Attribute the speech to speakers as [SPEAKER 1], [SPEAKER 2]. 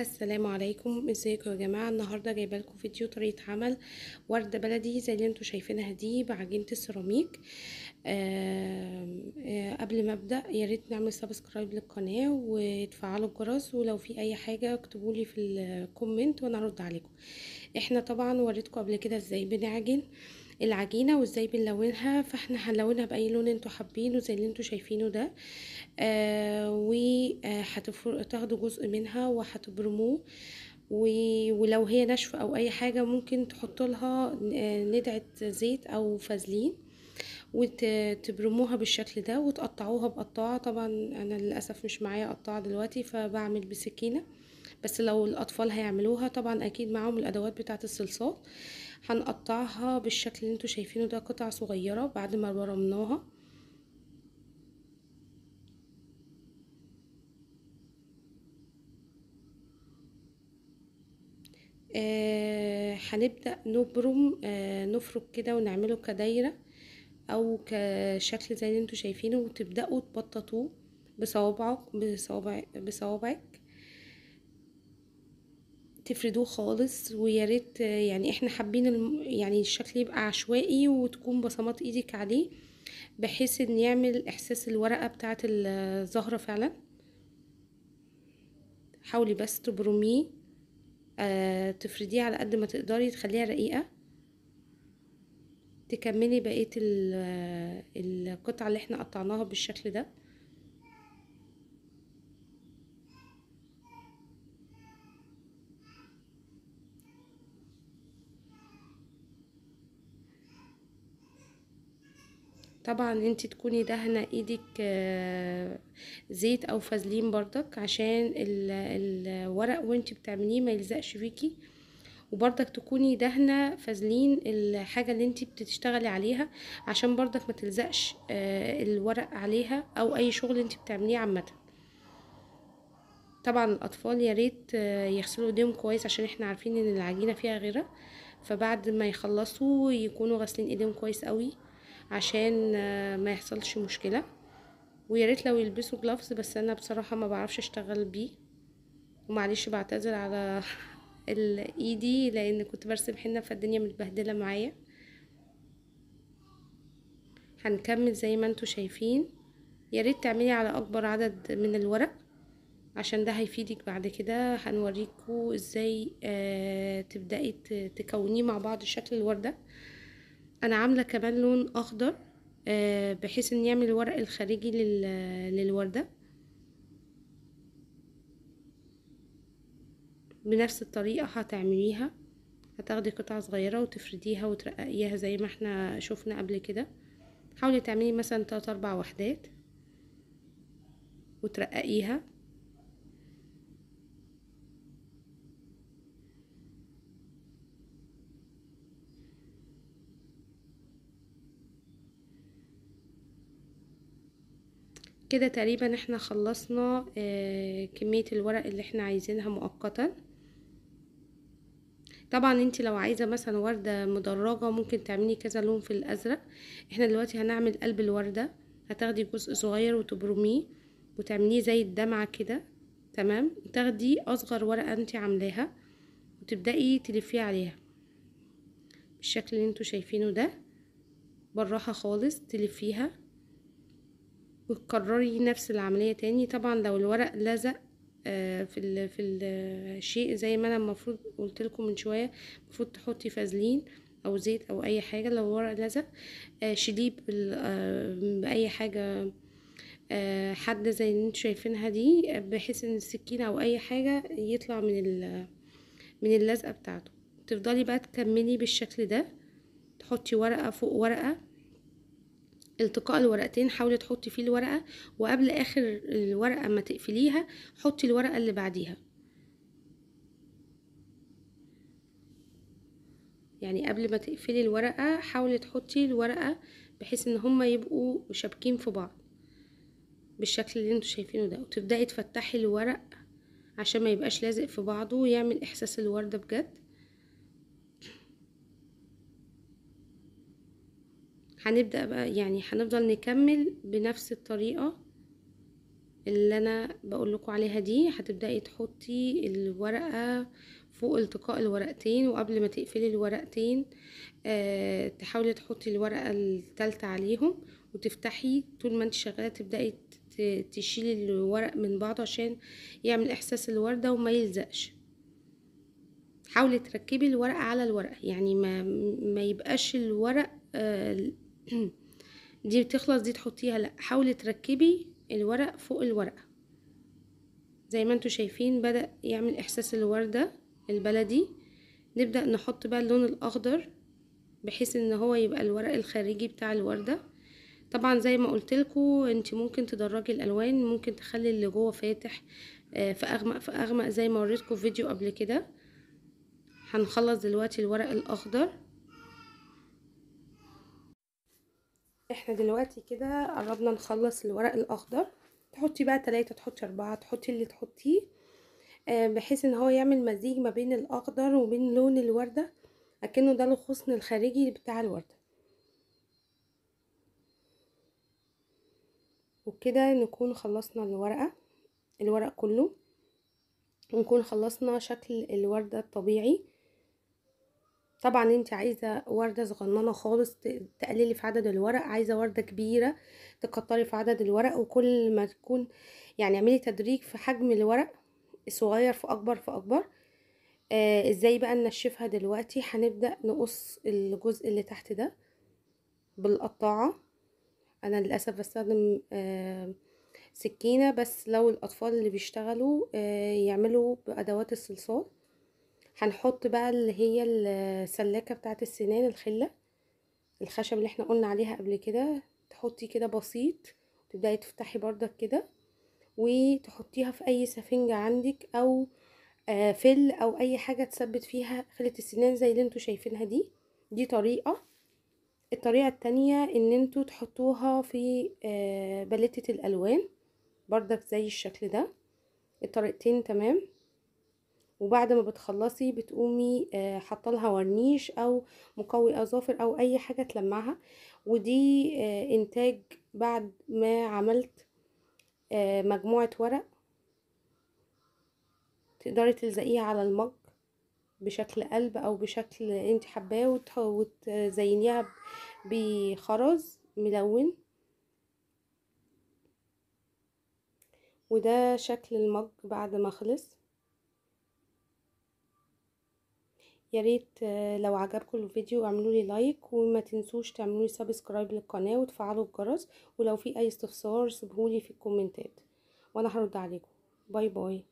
[SPEAKER 1] السلام عليكم ازيكم يا جماعه النهارده جايبه لكم فيديو طريقه عمل ورده بلدي زي اللي انتم شايفينها دي بعجينه السيراميك آه، قبل ما ابدا يا ريت نعمل سبسكرايب للقناه وتفعلوا الجرس ولو في اي حاجه اكتبوا لي في الكومنت وانا ارد عليكم احنا طبعا وريتكم قبل كده ازاي بنعجن آه العجينه وازاي بنلونها فاحنا هنلونها باي لون انتوا حابينه زي اللي انتوا شايفينه ده آه وهتاخدوا آه، جزء منها وهتبرموه ولو هي ناشفه او اي حاجه ممكن تحطوا لها آه، ندعه زيت او فازلين وتبرموها بالشكل ده وتقطعوها بقطاعه طبعا انا للاسف مش معايا قطاعه دلوقتي فبعمل بسكينه بس لو الاطفال هيعملوها طبعا اكيد معاهم الادوات بتاعه الصلصات هنقطعها بالشكل اللي انتوا شايفينه ده قطع صغيره بعد ما ورمناها آه هنبدأ نبرم آه نفرك كده ونعمله كدايرة أو كشكل زي اللي انتوا شايفينه وتبدأوا تبططوه بصوابعك بصوابع بصوابعك تفردوه خالص ويا ريت يعني احنا حابين يعني الشكل يبقى عشوائي وتكون بصمات ايدك عليه بحيث ان يعمل احساس الورقه بتاعه الزهره فعلا حاولي بس تبرميه آه تفرديه على قد ما تقدري تخليها رقيقه تكملي بقيه القطعه اللي احنا قطعناها بالشكل ده طبعا انت تكوني دهنة ايدك آه، زيت او فازلين بردك عشان الورق وانت بتعمليه ما يلزقش فيكي وبردك تكوني دهنة فازلين الحاجة اللي انت بتشتغلي عليها عشان بردك ما تلزقش آه، الورق عليها او اي شغل انت بتعمليه عامة طبعا الاطفال يا ريت آه، يغسلوا ايديهم كويس عشان احنا عارفين ان العجينة فيها غيره فبعد ما يخلصوا يكونوا غسلين ايديهم كويس قوي عشان ما يحصلش مشكله وياريت لو يلبسوا جلافز بس انا بصراحه ما بعرفش اشتغل بيه ومعلش بعتذر على ايدي لان كنت برسم حنه فالدنيا متبهدله معايا هنكمل زي ما انتوا شايفين ياريت تعملي على اكبر عدد من الورق عشان ده هيفيدك بعد كده هنوريكم ازاي آه، تبداي تكونيه مع بعض شكل الورده انا عامله كمان لون اخضر آه، بحيث ان يعمل الورق الخارجي للورده بنفس الطريقه هتعمليها هتاخدي قطعه صغيره وتفرديها وترققيها زي ما احنا شفنا قبل كده حاولي تعملي مثلا 3 4 وحدات وترققيها كده تقريبا احنا خلصنا آه، كمية الورق اللي احنا عايزينها مؤقتا طبعا انت لو عايزة مثلا وردة مدرجة ممكن تعملي كذا لون في الازرق احنا دلوقتي هنعمل قلب الوردة هتاخدي جزء صغير وتبرميه وتعمليه زي الدمعة كده تمام تاخدي اصغر ورقة انت عاملاها وتبدأي تلفيه عليها بالشكل اللي انتوا شايفينه ده بالراحة خالص تلفيها وتكرري نفس العملية تاني طبعا لو الورق لزق آه، في في الشيء زي ما انا المفروض قلت لكم من شويه المفروض تحطي فازلين او زيت او اي حاجه لو ورق لزق آه، شيليه آه، باي حاجه حاده زي اللي انتوا شايفينها دي بحيث ان السكينه او اي حاجه يطلع من من اللزقه بتاعته تفضلي بقى تكملي بالشكل ده تحطي ورقه فوق ورقه التقاء الورقتين حاولي تحطي فيه الورقة وقبل آخر الورقة ما تقفليها حطي الورقة اللي بعديها يعني قبل ما تقفلي الورقة حاولي تحطي الورقة بحيث ان هما يبقوا شابكين في بعض بالشكل اللي انتوا شايفينه ده وتبدأي تفتحي الورق عشان ما يبقاش لازق في بعضه ويعمل احساس الوردة بجد هنبدأ بقى يعني هنفضل نكمل بنفس الطريقة اللي انا بقول لكم عليها دي هتبدأي تحطي الورقة فوق التقاء الورقتين وقبل ما تقفلي الورقتين آه تحاولي تحطي الورقة التالتة عليهم وتفتحي طول ما انت شغالة تبدأي تشيلي الورق من بعضه عشان يعمل احساس الوردة وما يلزقش حاولي تركبي الورقة على الورق يعني ما, ما يبقاش الورق آه دي بتخلص دي تحطيها لا حاولي تركبي الورق فوق الورقة زي ما انتوا شايفين بدأ يعمل احساس الوردة البلدي نبدأ نحط بقى اللون الاخضر بحيث ان هو يبقى الورق الخارجي بتاع الوردة طبعا زي ما قلت لكم انت ممكن تدرجي الالوان ممكن تخلي اللي جوه فاتح آه، فاغمق اغمق اغمق زي ما وريتكم في فيديو قبل كده هنخلص دلوقتي الورق الاخضر احنا دلوقتي كده قربنا نخلص الورق الاخضر تحطي بقى تلاتة تحطي اربعة تحطي اللي تحطيه آه، بحيث ان هو يعمل مزيج ما بين الاخضر وبين لون الوردة اكنه ده الغصن الخارجي بتاع الوردة وبكده نكون خلصنا الورقة الورق كله ونكون خلصنا شكل الوردة الطبيعي طبعا انت عايزه ورده صغننه خالص تقللي في عدد الورق عايزه ورده كبيره تكتري في عدد الورق وكل ما تكون يعني اعملي تدريج في حجم الورق صغير في اكبر في اكبر آه ازاي بقى ننشفها دلوقتي هنبدا نقص الجزء اللي تحت ده بالقطاعه انا للاسف بستخدم آه سكينه بس لو الاطفال اللي بيشتغلوا آه يعملوا بادوات الصلصال هنحط بقى اللي هي السلاكه بتاعه السنان الخله الخشب اللي احنا قلنا عليها قبل كده تحطي كده بسيط تبداي تفتحي بردك كده وتحطيها في اي سفنجه عندك او آه، فل او اي حاجه تثبت فيها خله السنان زي اللي انتوا شايفينها دي دي طريقه الطريقه التانية ان انتوا تحطوها في آه، بلته الالوان بردك زي الشكل ده الطريقتين تمام وبعد ما بتخلصي بتقومي آه، حاطه ورنيش او مقوي اظافر او اي حاجه تلمعها ودي آه، انتاج بعد ما عملت آه، مجموعه ورق تقدري تلزقيه على المج بشكل قلب او بشكل انت حباه وتزينيها بخرز ملون وده شكل المج بعد ما خلص ياريت آه، لو عجبكم الفيديو اعملوا لي لايك وما تنسوش تعملوا لي سبسكرايب للقناه وتفعلوا الجرس ولو في اي استفسار سيبهولي في الكومنتات وانا هرد عليكم باي باي